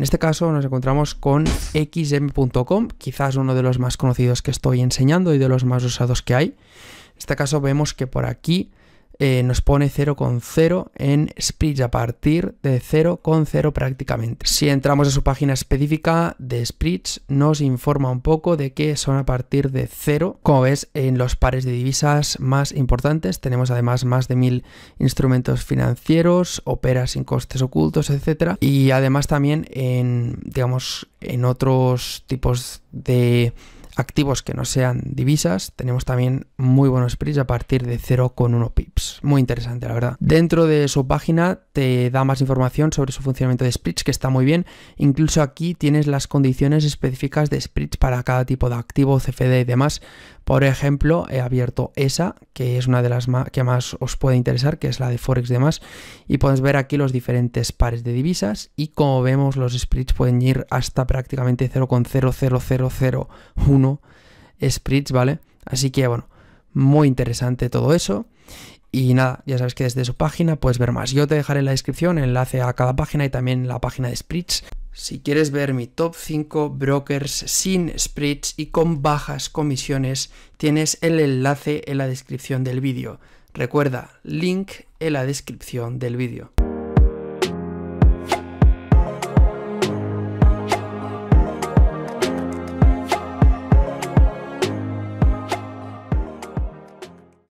En este caso nos encontramos con xm.com, quizás uno de los más conocidos que estoy enseñando y de los más usados que hay. En este caso vemos que por aquí eh, nos pone 0,0 en Spreads a partir de 0,0 prácticamente. Si entramos a su página específica de Spreads, nos informa un poco de que son a partir de 0. Como ves, en los pares de divisas más importantes tenemos además más de 1000 instrumentos financieros, operas sin costes ocultos, etcétera, y además también en digamos en otros tipos de activos que no sean divisas, tenemos también muy buenos splits a partir de 0,1 pips. Muy interesante, la verdad. Dentro de su página te da más información sobre su funcionamiento de splits que está muy bien. Incluso aquí tienes las condiciones específicas de splits para cada tipo de activo, CFD y demás. Por ejemplo, he abierto esa, que es una de las que más os puede interesar, que es la de Forex y demás. Y puedes ver aquí los diferentes pares de divisas y como vemos los splits pueden ir hasta prácticamente 0,00001 Spritz, ¿vale? Así que bueno, muy interesante todo eso. Y nada, ya sabes que desde su página puedes ver más. Yo te dejaré en la descripción el enlace a cada página y también la página de splits. Si quieres ver mi top 5 brokers sin spritz y con bajas comisiones, tienes el enlace en la descripción del vídeo. Recuerda, link en la descripción del vídeo.